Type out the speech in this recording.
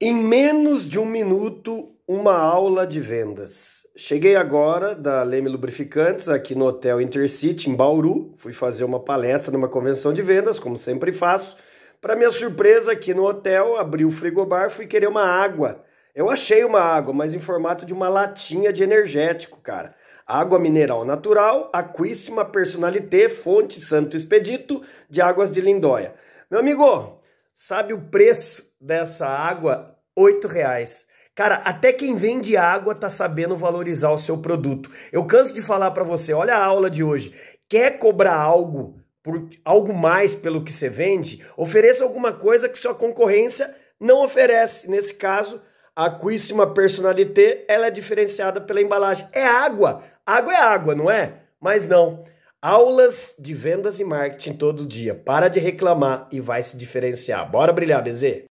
Em menos de um minuto, uma aula de vendas. Cheguei agora da Leme Lubrificantes, aqui no Hotel Intercity, em Bauru. Fui fazer uma palestra numa convenção de vendas, como sempre faço. Para minha surpresa, aqui no hotel, abri o frigobar, fui querer uma água. Eu achei uma água, mas em formato de uma latinha de energético, cara. Água mineral natural, aquíssima personalité, fonte Santo Expedito, de águas de Lindóia. Meu amigo, Sabe o preço dessa água? R$ reais. Cara, até quem vende água tá sabendo valorizar o seu produto. Eu canso de falar para você, olha a aula de hoje. Quer cobrar algo por algo mais pelo que você vende? Ofereça alguma coisa que sua concorrência não oferece. Nesse caso, a Quissima Personalité, ela é diferenciada pela embalagem. É água. Água é água, não é? Mas não. Aulas de vendas e marketing todo dia. Para de reclamar e vai se diferenciar. Bora brilhar, BZ!